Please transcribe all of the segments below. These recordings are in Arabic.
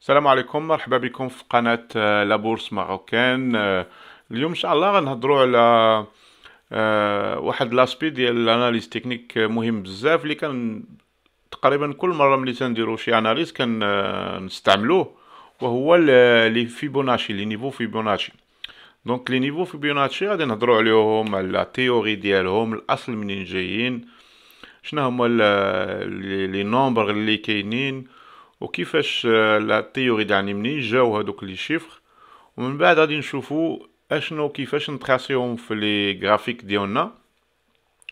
السلام عليكم مرحبا بكم في قناة آه، لابورس ماروكان آه، اليوم ان شاء الله غنهضروا على آه، واحد لاسبي ديال الاناليز تكنيك مهم بزاف اللي كان تقريبا كل مره ملي تنديرو شي اناليز كنستعملوه وهو لي فيبوناشي لي نيفو فيبوناشي دونك لي نيفو فيبوناشي غادي نهضروا عليهم على تيوري ديالهم الاصل منين جايين شنو هما لي نومبر اللي كاينين وكيفاش آه، لا تيوري تاع نيمني جاو هذوك لي شيفر ومن بعد غادي نشوفوا اشنو كيفاش نتراسيهم في لي غرافيك ديالنا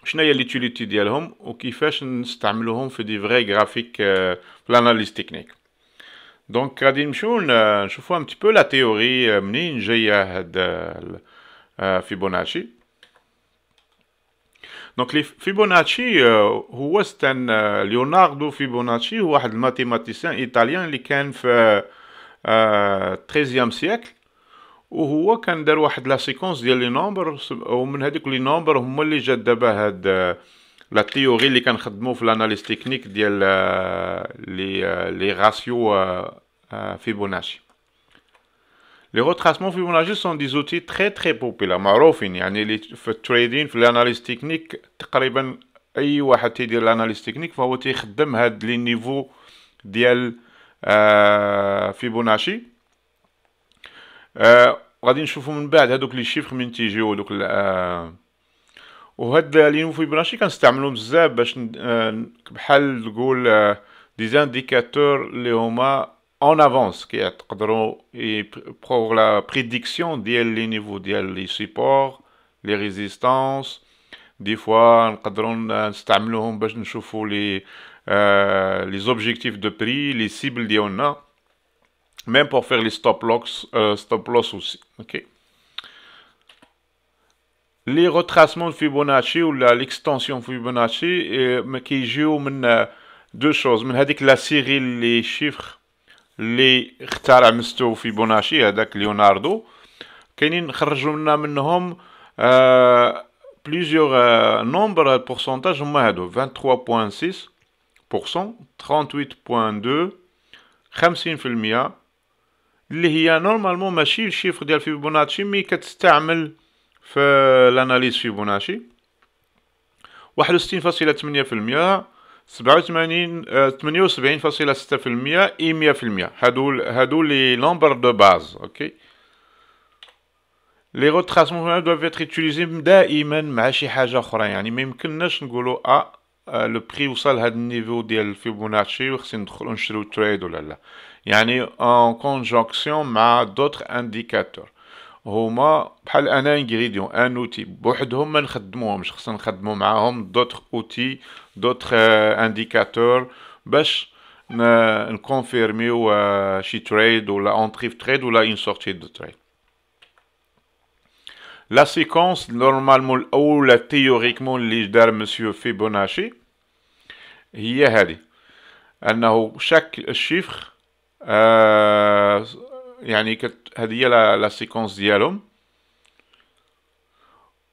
شنو هي ليتيليتي ديالهم وكيفاش نستعملوهم في دي فري غرافيك آه، في لاناليز تكنيك دونك غادي نمشيو نشوفوا ان بو لا تيوري منين جايه هاد فيبوناتشي آه، دونك لي فيبوناتشي هو استن ليوناردو فيبوناتشي هو واحد الماتيماتيسيان ايطاليان اللي كان في 13 سيكل وهو كان دار واحد لا سيكونس ديال لي نومبر ومن هذوك لي نومبر هما اللي جات دابا هاد لا تيوري اللي كنخدمو في لاناليز تكنيك ديال لي لي راسيو فيبوناتشي لي غوتراسمون فيبوناتشي سون دي زوتي تري تري بوبيلا معروفين يعني لي في التريدين في الاناليز تكنيك تقريبا اي واحد تيدير الاناليز تكنيك فهو تيخدم هاد لي نيفو ديال آه فيبوناتشي آه غادي نشوفو من بعد هادوك لي شيفر من تيجيو دوك آه وهاد لي نيفو فيبوناشي كنستعملو بزاف باش بحال تقول دي زانديكاتور لي هما en avance et pour la prédiction des niveaux, des supports, les résistances. Des fois, un نستعملوهم باش les euh, les objectifs de prix, les cibles a, Même pour faire les stop loss, euh, stop loss aussi. OK. Les retracements de Fibonacci ou l'extension Fibonacci, euh, qui jouent deux choses. la série, les chiffres اللي اخترع مستو في بوناشي هذاك ليوناردو كاينين خرجوا لنا منهم بليزيوغ نومبر بورسونتاج هما هادو 23.6% 38.2 المية اللي هي نورمالمون ماشي الشيفر ديال فيبوناتشي مي كتستعمل في الاناليز فيبوناتشي 61.8% 87 78.6% اي 100% هادو هادو لي نمبر دو باز اوكي لي غوتراسمون دو دوف اتر يوتيليزي دائما مع شي حاجه اخرى يعني ما يمكنناش نقولوا اه لو بري وصل هاد النيفو ديال فيبوناتشي وخصني ندخلو نشريو تريد ولا لا يعني اون كونجونكسيون مع دوتر انديكاتور هما بحال ان انغريديون ان اوتي بوحدهم ما نخدموهمش خصنا نخدمو معاهم دوتر اوتي دوتر آه، انديكاتور باش نكونفيرميو آه، شي تريد ولا انتري في تريد ولا اون سورتي دو تريد لا سيكونس نورمالمون الاولى تيوريكمون اللي دار مسيو فيبوناشي هي هذه انه شاك الشيفر يعني كت هذه هي لا سيكونس ديالهم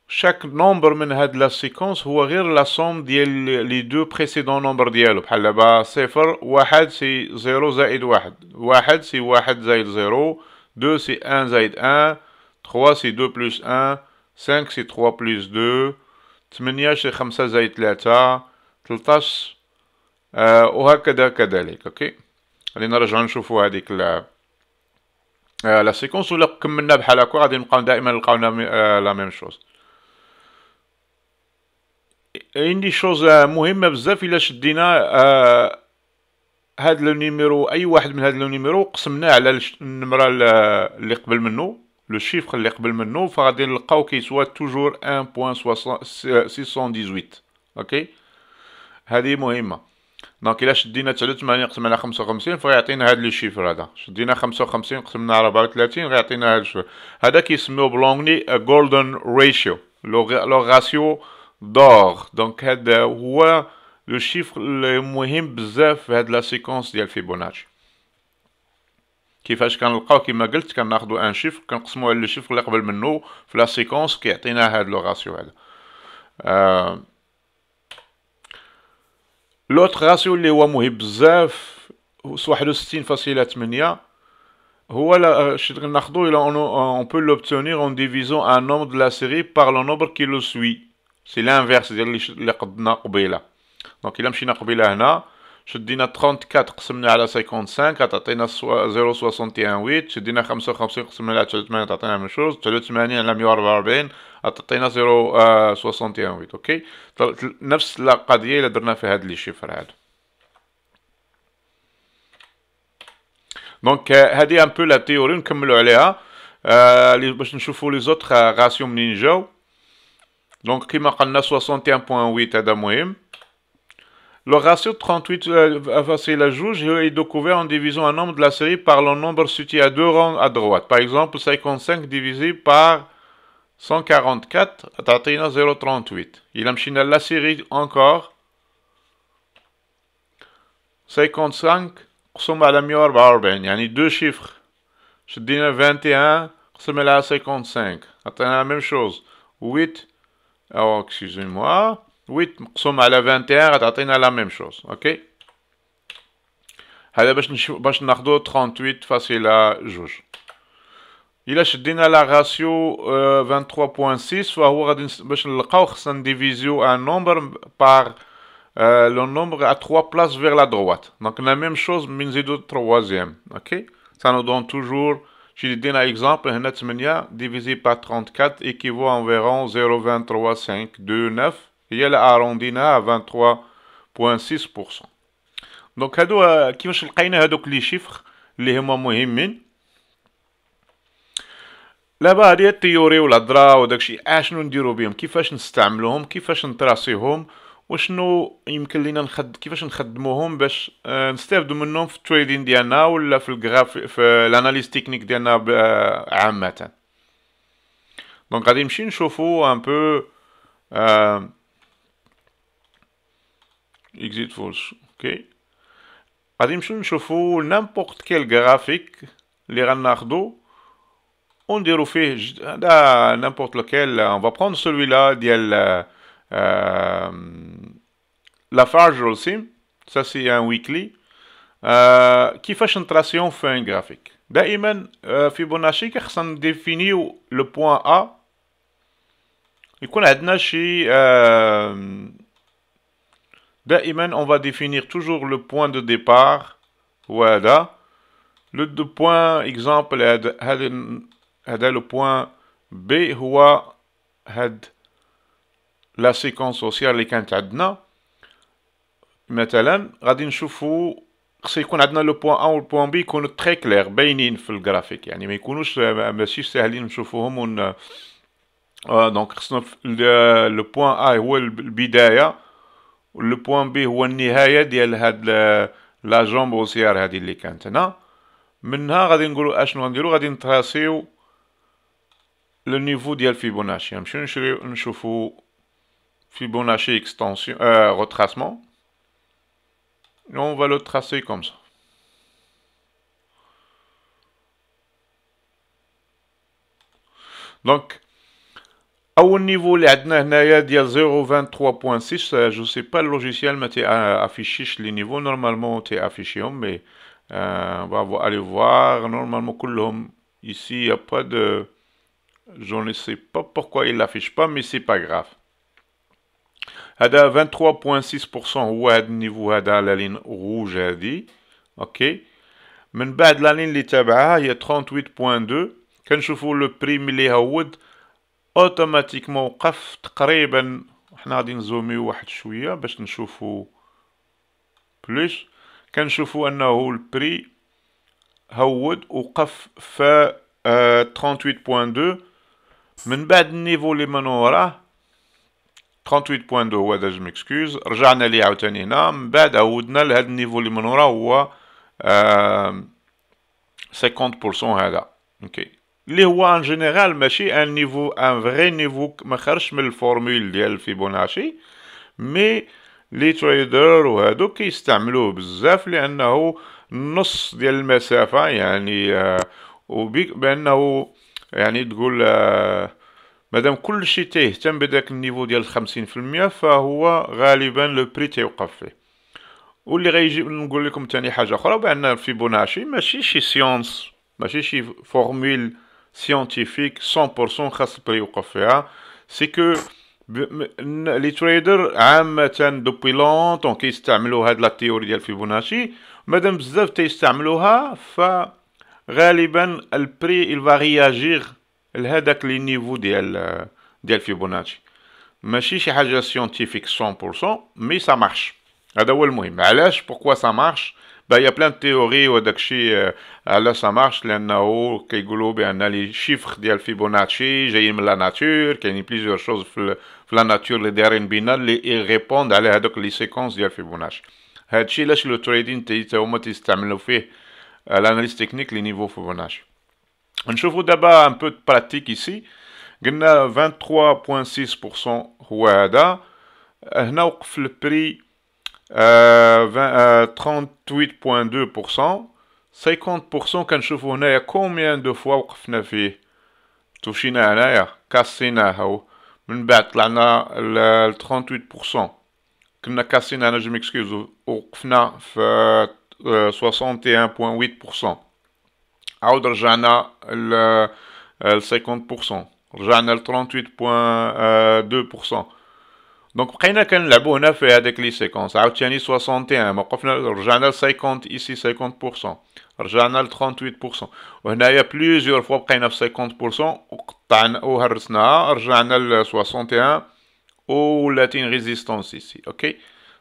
شاك نومبر من هاد لا سيكونس هو غير لا سوم ديال لي دو بريسيدون نومبر ديالو بحال دابا صفر واحد سي زيرو زائد واحد واحد سي واحد زائد زيرو دو سي ان زائد ان تخوا سي دو بلوس ان سانك سي تخوا بلوس دو تمنية سي خمسة زائد تلاتة تلتاش آه وهكذا كذلك اوكي غادي نرجعو نشوفو هاديك آه لا سيكونس ولا كملنا بحال هكا غادي نبقاو دائما نلقاونا نعم- آه، لا ميم شوز عندي شوز آه، مهمه بزاف الا شدينا آه هاد لو نيميرو اي واحد من هاد لو نيميرو قسمناه على النمره اللي قبل منه لو شيفر اللي قبل منه فغادي نلقاو كيسوا توجور 1.618 اوكي هذه مهمه دونك الا شدينا 83 قسم على 55 فغيعطينا هاد لو شيفر هذا شدينا 55 قسمنا على 34 غيعطينا هاد الشيفر هذا كيسميو بلونغلي جولدن ريشيو لو راسيو دور دونك هذا هو لو شيفر المهم بزاف في هاد لا سيكونس ديال فيبوناتشي كيفاش كنلقاو كما قلت كناخذوا ان شيفر كنقسمو على لو شيفر اللي قبل منه في لا سيكونس كيعطينا هاد لو راسيو هذا آه لوتر راسيو اللي هو مهم بزاف واحد وستين فاصلة تمنية هو آه، ناخدو الى اون بو لوبتونيغ اون ديفيزون ان نومبر دو لا سيري بار لو نومبر كي لو سوي سي لانفيرس ديال اللي قدنا قبيله دونك الى مشينا قبيله هنا شدينا 34 قسمنا على 55 كتعطينا 0.618 شدينا 55 قسمنا على 83 تعطينا من شوز 83 على 144 غطينا eh, la اوكي نفس القضيه اللي درنا في هذا لي شيفر هذا دونك هذه ان بو لا تيوري نكملوا عليها باش نشوفوا لي زوتر راسيو منين donc دونك كيما قلنا 61.8 هذا مهم Le ratio de 38 face facile à juge est découvert en divisant un nombre de la série par le nombre situé à deux rangs à droite. Par exemple, 55 divisé par 144, 038. Il a mis la série encore. 55, à la Il y a deux chiffres. Je dis 21, la 55. Attendez la même chose. 8, ah, excusez-moi. 8, à la 21, la même chose. Ok? je 38 facile à juger. Il a choisi la ratio 23,6, euh, soit on va le un nombre par euh, le nombre à trois places vers la droite. Donc la même chose mais nous donnons troisième. Ok? Ça nous donne toujours, je vais donner un exemple, un divisé par 34, équivaut équivaut environ 0,23529 et elle arrondit à 23,6%. Donc, qu'est-ce euh, que je veux Donc les chiffres les sont importants. لابا هي التيوري والهضره وداكشي اشنو آه، نديرو بهم كيفاش نستعملوهم كيفاش نتراسيهم وشنو يمكن لينا نخد كيفاش نخدموهم باش آه، نستافدو منهم في التريدين ديالنا ولا في الغراف في الاناليز تكنيك ديالنا آه، عامه دونك غادي نمشي نشوفو ان بو اكزيت فولس اوكي غادي نمشيو نشوفو نامبورت كيل غرافيك اللي غناخدو on ah, ah, n'importe lequel euh, on va prendre celui-là euh, la farge aussi ça c'est un weekly euh, qui fait une tracion fait un graphique d'ailleurs Fibonacci qui définit le point A euh, d'ailleurs on va définir toujours le point de départ voilà le deux points exemple هذا لو بوان بي هو هاد لا سيكونس سوسيال اللي كانت عندنا مثلا غادي نشوفو خص يكون عندنا لو بوان ا والبوان بي يكونوا تري كلير باينين في الجرافيك يعني ما يكونوش ماشي ساهلين نشوفوهم ون دونك آه، خصنا لو بوان ا هو البدايه ولو بوان بي هو النهايه ديال هاد لا جومبوسيار هادي اللي كانت هنا منها غادي نقولوا اشنو غنديروا غادي نتراسيو le niveau de Fibonacci. Je vais Fibonacci extension, euh, retracement. Et on va le tracer comme ça. Donc, au niveau de 0.23.6, euh, je ne sais pas le logiciel, mais tu affiché les niveaux. Normalement, tu es affiché, mais euh, on va aller voir. Normalement, ici, il n'y a pas de... Je ne sais pas pourquoi il l'affiche pas, mais ce n'est pas grave. Hada 23.6% ou niveau هذا la ligne rouge هذه ok من بعد la ligne اللي تابعها هي 38.2 le لو بريم اللي de وقف تقريبا حنا غادي نزوميو واحد شويه باش نشوفو بلوس كنشوفو انه البري وقف 38.2 من بعد النيفو اللي من وراه 38.2 هو داج ميكسكوز رجعنا ليه عاوتاني هنا من بعد عودنا لهذا النيفو اللي من وراه هو آه 50% هذا اوكي اللي هو ان جينيرال ماشي ان نيفو ان فري نيفو ما خرجش من الفورمول ديال فيبوناتشي مي لي تريدر وهادو كيستعملوه بزاف لانه نص ديال المسافه يعني آه وبانه يعني تقول آه، مادام كل شيء تيهتم بداك النيفو ديال خمسين في المية فهو غالبا لو بري تيوقف فيه واللي غيجي نقول لكم تاني حاجه اخرى بان فيبوناشي ماشي شي سيونس ماشي شي فورمول سيانتيفيك 100% خاص البري يوقف فيها سي كو لي تريدر عامه دوبي لونتون كيستعملوا هاد لا تيوري ديال فيبوناشي مادام بزاف تيستعملوها ف Globalement, le prix il va réagir à chaque niveau de l' de Fibonacci. Mais c'est quelque chose scientifique 100%, mais ça marche. C'est ça le plus important. pourquoi ça marche? Ben il y a plein de théories à chaque fois ça marche. Les naos, les gourous, bien analysent les chiffres de Fibonacci, jettent la nature, qu'il y a plusieurs choses dans la nature les derniers binades ils répondent à chaque séquences à de Fibonacci. C'est là le trading peut être automatiquement euh, l'analyse technique, les niveaux Fibonacci. Un chevreau d'abord un peu de pratique ici. a 23,6% Rouada. Gna euh, le prix 38,2%. 50% qu'un chevreau combien de fois a fait Touchina n'a pas cassé n'a a l'ana le 38%. Gna cassé je m'excuse. fait 61,8%. Aoudre Jana, le, le 50%. Journal 38,2%. Donc, on a un a fait avec les séquences. Aoudre Jani, 61%. a 50, ici, 50%. Journal 38% on بليزيور فوا بقينا في 50% وقطعنا وهرسناها رجعنا ل 61 ولاتين résistance ici. اوكي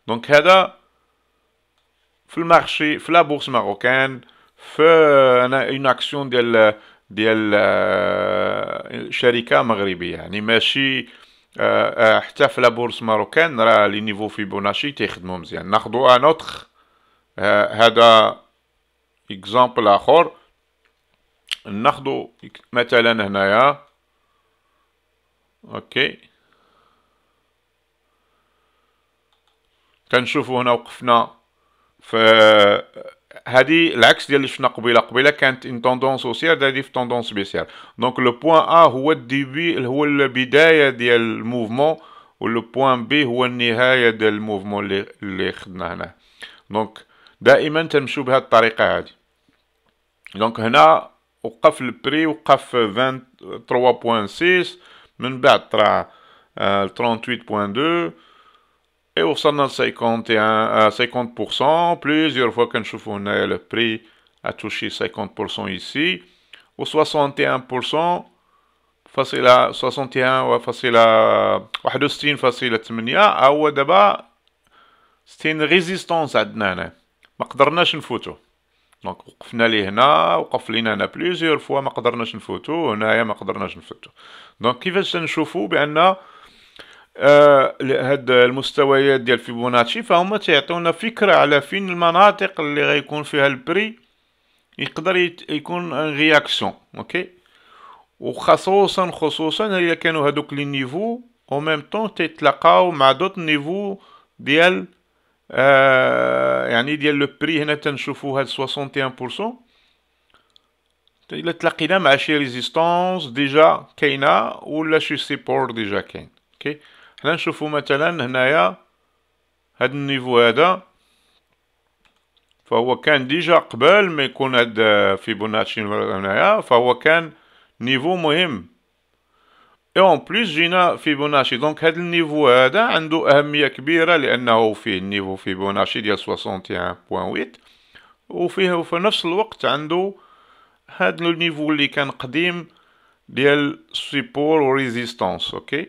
دونك ça. في المارشي في لا ماروكان في اون اكسيون ديال ديال شركه مغربيه يعني ماشي حتى في لا ماروكان راه لي نيفو في بوناشي تيخدمو مزيان ناخدو ان اوتر هذا اكزامبل اخر ناخدو مثلا هنايا اوكي كنشوفو هنا وقفنا ف هادي العكس ديال اللي شفنا قبيله قبيله كانت ان توندونس اوسيير هذه في توندونس بيسير دونك لو بوان ا هو الديبي هو البدايه ديال الموفمون ولو بوان بي هو النهايه ديال الموفمون اللي اللي خدنا هنا دونك دائما تمشوا بهذه الطريقه هذه دونك هنا وقف البري وقف 23.6 من بعد طرا 38.2 آه، et au 51 à 50%, plusieurs fois qu'on a le prix a touché 50% ici, ou 61% facile 61 وفصيلة 61 فاصلة 8 هو دابا 60 ريزيستونس عندنا هنا ما قدرناش نفوتو دونك وقفنا ليه هنا وقف لينا هنا بليزيور فوا ما قدرناش نفوتو هنايا ما قدرناش نفوتو دونك كيفاش تنشوفو بان آه، هاد المستويات ديال فيبوناتشي فهما تيعطيونا فكره على فين المناطق اللي غيكون فيها البري يقدر يكون ان رياكسيون اوكي وخصوصا خصوصا الا كانوا هادوك لي نيفو او ميم طون تيتلاقاو مع دوت نيفو ديال آه يعني ديال لو بري هنا تنشوفو هاد 61% الا تلاقينا مع شي ريزيستونس ديجا كاينه ولا شي سيبور ديجا كاين اوكي okay. حنا نشوفو مثلا هنايا هاد النيفو هذا فهو كان ديجا قبل ما يكون هاد فيبوناتشي هنايا فهو كان نيفو مهم اي اون بليس جينا فيبوناتشي دونك هاد النيفو هذا عنده اهميه كبيره لانه فيه النيفو فيبوناتشي ديال 61.8 وفيه وفي نفس الوقت عنده هاد النيفو اللي كان قديم ديال سيبور وريزيستانس اوكي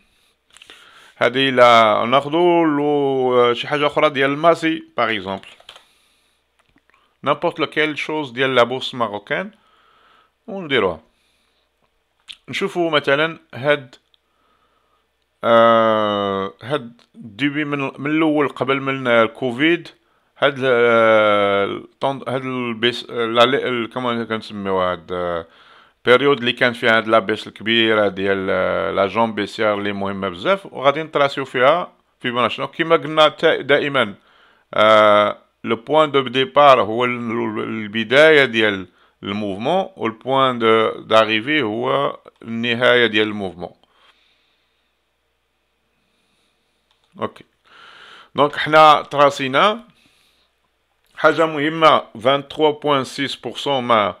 هذه لا ناخذ لو شي حاجه اخرى ديال الماسي باغ اكزومبل نيمبورت لوكيل شوز ديال لا بورس ماروكان ونديروها نشوفوا مثلا هاد آه هاد ديبي من من الاول قبل من الكوفيد هاد آه هاد البيس لا كما كنسميوها هاد آه بيريود اللي كان فيها هاد لابيس الكبيره ديال لا جون بيسيار اللي مهمه بزاف وغادي نتراسيو فيها في فيبوناتشي دونك كيما قلنا دائما آه لو بوين دو ديبار هو البدايه ديال الموفمون والبوان دو داريفي هو النهايه ديال الموفمون اوكي دونك حنا تراسينا حاجه مهمه 23.6% ما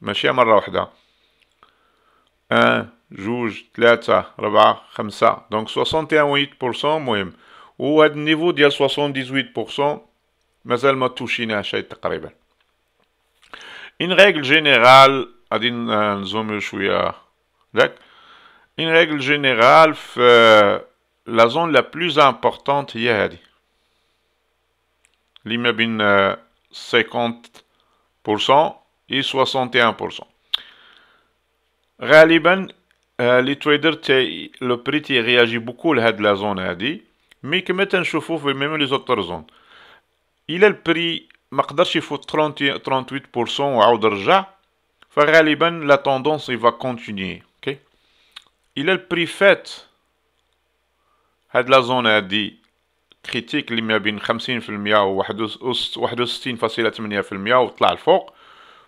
Mais je suis un peu plus loin. Un Donc 61-8%, moi-même. Ou à niveau de 78%, mais elle m'a touché à cette carrière. Une règle générale, la zone la plus importante, c'est 50%. 61%. Euh, les traders, le prix réagit beaucoup à la zone, mais qui met un même les autres zones. Il a le prix, il faut 38% ou à la tendance il va continuer. ok Il a le prix fait à la zone, a dit critique, il 50%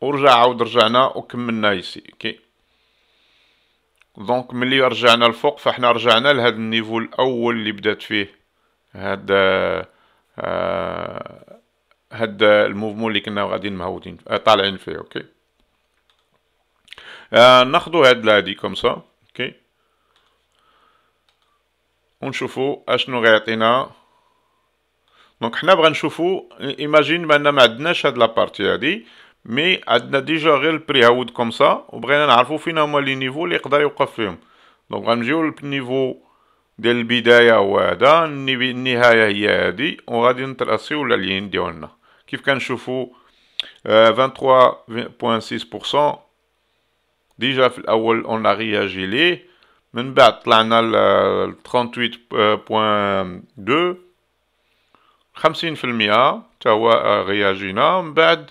ورجع عاود رجعنا وكملنا يسي كي دونك ملي رجعنا الفوق فاحنا رجعنا لهذا النيفو الاول اللي بدات فيه هاد آه هاد الموفمون اللي كنا غاديين مهودين آه، طالعين فيه اوكي آه ناخذ هاد لادي كوم سا اوكي ونشوفوا اشنو غيعطينا دونك حنا بغا نشوفوا ايماجين بان ما عندناش هاد لابارتي هادي مي عندنا ديجا غير البري هاود كوم سا وبغينا نعرفو فين هما لي نيفو لي يقدر يوقف فيهم دونك غنجيو للنيفو ديال البدايه هو هذا النهايه هي هادي وغادي نتراسيو على الين ديالنا كيف كنشوفوا 23.6% ديجا في الاول اون رياجي ليه من بعد طلعنا ل 38.2 50% حتى هو رياجينا من بعد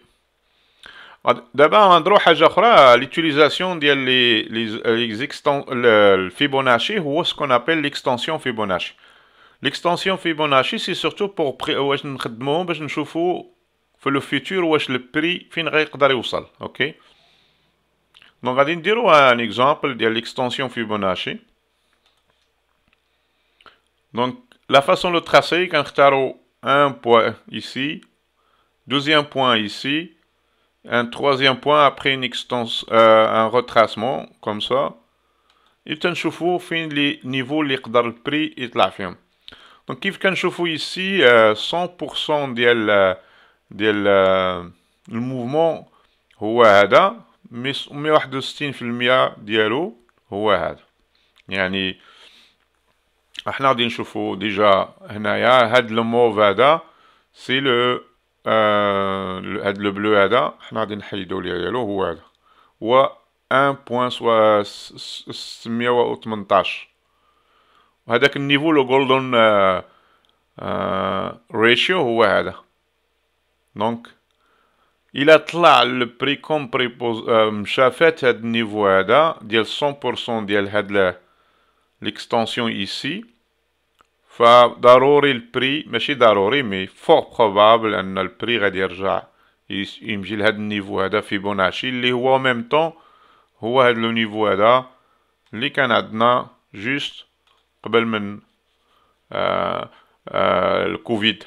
Ah, d'abord, on l'utilisation ديال les les euh, Fibonacci ou ce qu'on appelle l'extension Fibonacci. L'extension Fibonacci c'est surtout pour واش le باش le في لو فيتور واش البري فين غيقدر يوصل اوكي دونك غادي نديرو ان l'extension Fibonacci. Donc la façon de tracer un point ici, deuxième point ici, un troisième point après une extension, un retracement comme ça. les فين لي prix et يقدر البري يطلع فيهم كيف ici 100% ديال ديال الموفمون هو هذا ديالو هو يعني احنا غادي ديجا هنايا c'est آه، هاد لو بلو هذا حنا غادي نحيدو ليه ديالو هو هذا هو 1.618 وهذاك النيفو لو جولدن آه، آه، ريشيو هو هذا دونك الى طلع البري كومبريبوز مشى فات هاد النيفو هذا ديال 100% ديال هاد ليكستونسيون ايسي فضروري البري ماشي ضروري مي فور بروبابل ان البري غادي يرجع يمشي لهاد النيفو هذا في بوناشي اللي هو ميم طون هو هاد لو نيفو هذا اللي كان عندنا جوست قبل من آآ آه، آآ آه، الكوفيد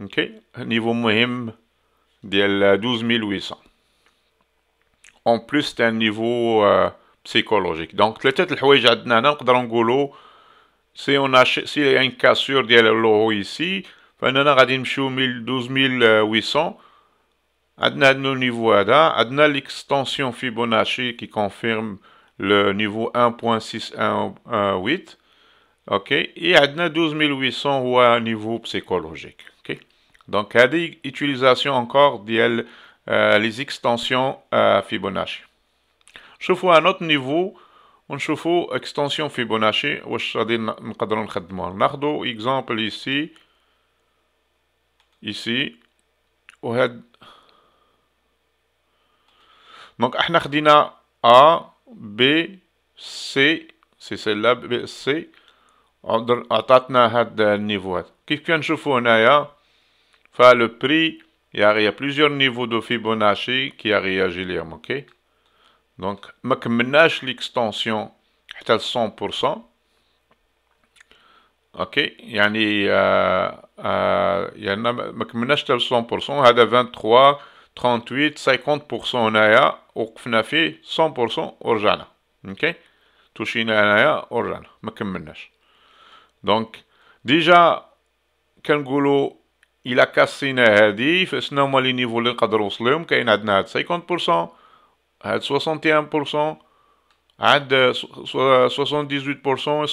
اوكي نيفو مهم ديال 12800 اون بلوس تاع نيفو بسيكولوجيك دونك ثلاثه الحوايج عندنا هنا نقدروا نقولوا si on y a une cassure de l'euro ici, on euh, a 12 800. On a nos niveau là. On a l'extension Fibonacci qui confirme le niveau 1.618. Ok. Et on a 12 800 niveau psychologique. Ok. Donc, il y a des utilisations encore de euh, les extensions euh, Fibonacci. Je fais un autre niveau. On extension Fibonacci on un exemple ici, ici au Donc, A, B, C, c'est c'est là B, C, on a un niveau. Qu'est-ce qu'on a? le prix. Il y a plusieurs niveaux de Fibonacci qui a donc, ma kmennash l'extension à 100%. OK يعني آه آه يعني ما كملناش حتى 100% هذا 23 38 50% هنايا وقفنا فيه 100% ورجعنا اوكي okay. توشينا هنايا ورجعنا ما كملناش دونك ديجا كنقولوا الا كاسينا هادي فشنو هما لي نيفو اللي cadre نوصل a كاين عندنا هاد 50% 61%, à 78% et 100% euh,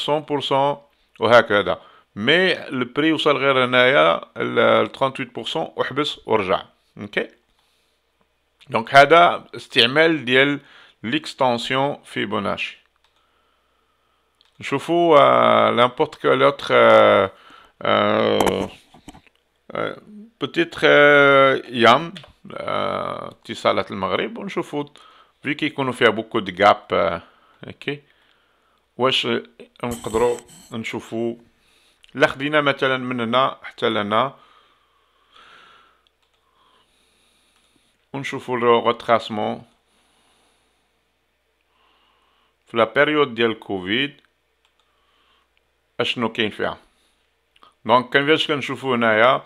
euh, au Hakada. Mais le prix au salaire de euh, le 38% au Hbis Ok. Donc, Hada, stimule Diel, l'extension Fibonacci. Je fous n'importe quel autre. Euh, petit Peut-être Yam, Yann, euh, في كي يكونوا فيها بوكو دي غاب اوكي واش نقدروا نشوفوا لا خدينا مثلا من هنا حتى لهنا ونشوفوا لو غوتراسمون في لا بيريود ديال كوفيد اشنو كاين فيها دونك كنفاش كنشوفوا هنايا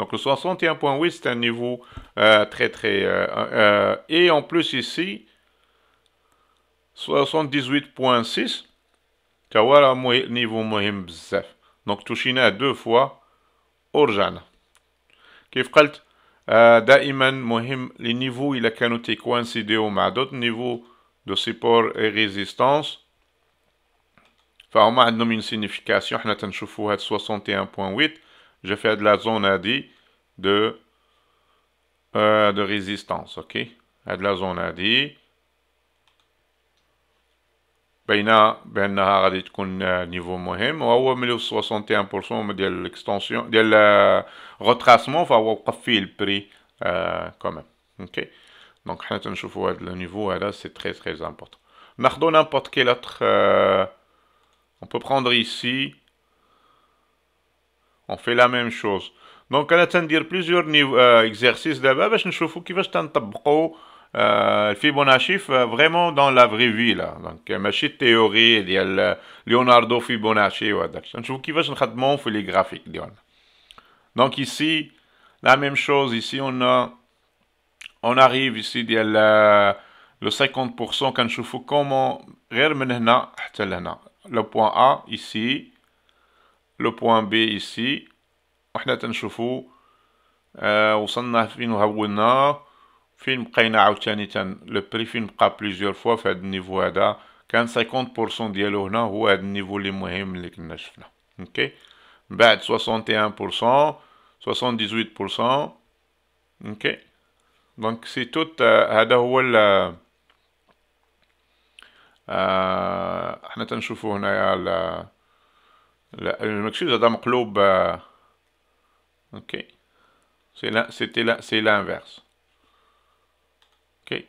Donc le 61.8, c'est un niveau euh, très, très... Euh, euh, et en plus ici, 78.6, c'est niveau Mohim Donc Tushina deux fois, Orjan. Qui Daiman Mohim, les niveaux, il a canoté coïncidé au d'autres niveaux de support et résistance. Enfin, on a une signification, on a 61.8 je fais de la zone AD de, euh, de résistance, ok? À de la zone AD. Bena, bena, niveau mohem. Ou à ou 61% de l'extension, de la retracement, va avoir profil le prix euh, quand même. Ok? Donc, je vais le niveau, là, c'est très très important. N'importe quel autre. Euh, on peut prendre ici. On fait la même chose. Donc, on a plusieurs euh, exercices d'abord, parce que je trouve qu'il va le Fibonacci euh, euh, vraiment dans la vraie vie. Là. Donc, ma théorie, il y a Leonardo Fibonacci. Je trouve qui va se les graphiques. Donc, ici, la même chose. Ici, on a, on arrive ici, il y a le 50% quand je trouve comment, le point A, ici, le point B ici, on va voir, choufou, on a on a plusieurs fois, niveau là 50% de l'hôpital niveau qui a été fait, il y niveau qui a il y a niveau qui euh, m'excuse, Adam Kloub. Euh, ok. C'est l'inverse. Ok.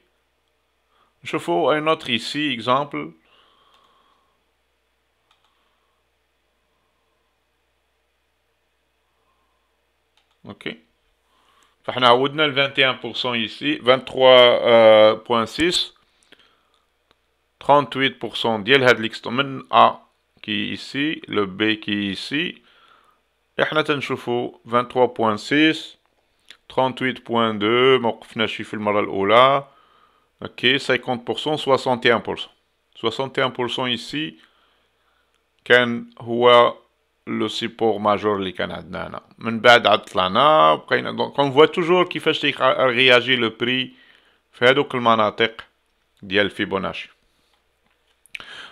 Je fais un autre ici, exemple. OK. فاحنا عودنا 21% ici 23.6 38% euh, ديال هاد ليكستو A qui est ici, le B qui est ici. Et nous avons 23.6, 38.2, nous avons fait le chiffre 50%, 61%. 61% ici, qui est le support majeur du Canada. Donc on voit toujours qu'il fait réagir le prix. Fait donc le manatec, dit de Fibonacci.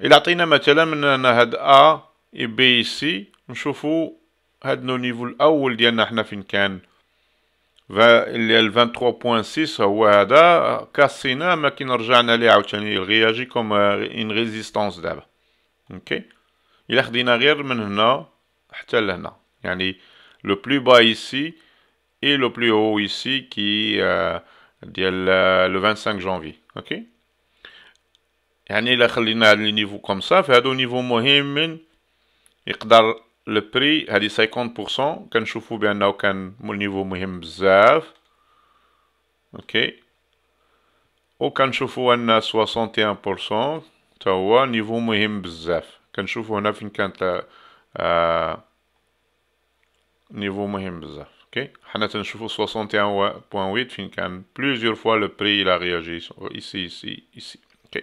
الى عطينا مثلا من ان هاد ا بي سي نشوفو هاد لو نيفو الاول ديالنا حنا فين كان اللي 23.6 هو هذا كاسينا ما كي رجعنا ليه عاوتاني الغياجي كوم ان ريزيستانس دابا اوكي الا خدينا غير من هنا حتى لهنا يعني لو بلو با ايسي اي لو بلو هو ايسي كي ديال لو 25 جانفي اوكي يعني الا خلينا هاد لي نيفو كوم سا فهادو نيفو مهمين يقدر البري هادي 50% كنشوفو بانه كان نيفو مهم بزاف اوكي او كنشوفو ان 61% تا هو نيفو مهم بزاف كنشوفو هنا فين كانت آه نيفو مهم بزاف اوكي حنا تنشوفو 61.8 فين كان بليزيور فوا لو بري لا رياجي ici ici ici اوكي okay.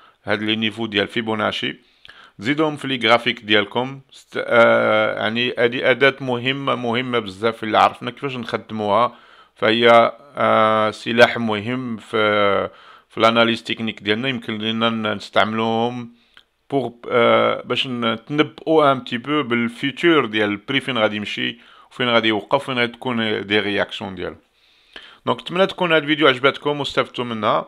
هاد لي نيفو ديال فيبوناشي زيدهم في لي جرافيك ديالكم ست... آه يعني هادي اداه مهمه مهمه بزاف اللي عرفنا كيفاش نخدموها فهي آه سلاح مهم في في الاناليز تكنيك ديالنا يمكن لينا نستعملوهم بور آه باش نتنبؤوا ان تي بو بالفيتور ديال البري فين غادي يمشي وفين غادي يوقف وين غادي تكون دي رياكسيون ديالو دونك نتمنى تكون هاد الفيديو عجبتكم واستفدتوا منها